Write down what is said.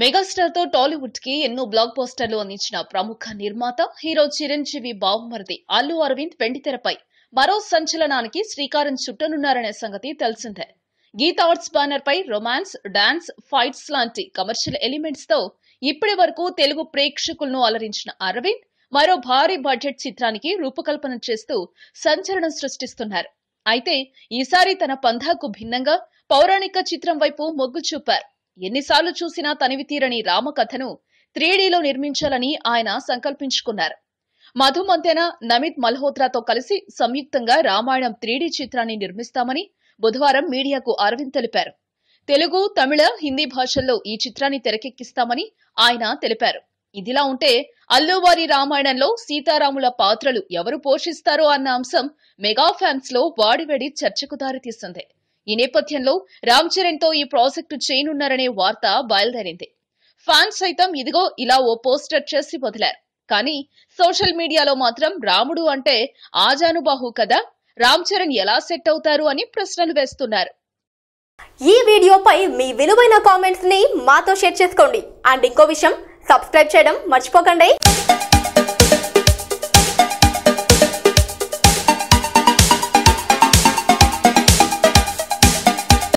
megastar తో టాలీవుడ్ కి ఎన్నో బ్లాక్ పోస్టర్లు అందించిన ప్రముఖ నిర్మాత హీరో చిరంజీవి బావమరిది అల్లు అరవింద్ వెండితెరపై మరో సంచలనానికి శ్రీకారం చుట్టనున్నారనే సంగతి తెలిసిందే గీత ఆర్ట్స్ బ్యానర్ పై రొమాన్స్ డాన్స్ ఫైట్స్ లాంటి కమర్షియల్ ఎలిమెంట్స్ తో ఇప్పటి వరకు తెలుగు ప్రేక్షకులను అలరించిన అరవింద్ మరో భారీ బడ్జెట్ చిత్రానికి రూపకల్పన చేస్తూ సంచలనం సృష్టిస్తున్నారు అయితే ఈసారి తన పంధాకు భిన్నంగా పౌరాణిక చిత్రం వైపు మొగ్గు చూపారు ఎన్నిసార్లు చూసినా తనివి తీరని రామకథను త్రీడీలో నిర్మించాలని ఆయన సంకల్పించుకున్నారు మధు మధ్యన నమిత్ మల్హోత్రాతో కలిసి సంయుక్తంగా రామాయణం త్రీడీ చిత్రాన్ని నిర్మిస్తామని బుధవారం మీడియాకు అరవింద్ తెలిపారు తెలుగు తమిళ హిందీ భాషల్లో ఈ చిత్రాన్ని తెరకెక్కిస్తామని ఆయన తెలిపారు ఇదిలా ఉంటే అల్లువారి రామాయణంలో సీతారాముల పాత్రలు ఎవరు పోషిస్తారో అన్న అంశం మెగా ఫ్యాన్స్ లో వాడివేడి చర్చకు దారితీస్తుంది ఈ నేపథ్యంలో రామ్ చరణ్ తో ఈ ప్రాజెక్టు చేయనున్నారనే వార్త బయలుదేరింది ఫ్యాన్స్ సైతం ఇదిగో ఇలా ఓ పోస్టర్ చేసి వదిలారు కానీ సోషల్ మీడియాలో మాత్రం రాముడు అంటే ఆజానుబాహు కదా రామ్ చరణ్ ఎలా సెట్ అవుతారు అని ప్రశ్నలు వేస్తున్నారు ఈ వీడియోపై మీ విలువైన కామెంట్స్ ని మాతో షేర్ చేసుకోండి అండ్ ఇంకో విషయం సబ్స్క్రైబ్ చేయడం మర్చిపోకండి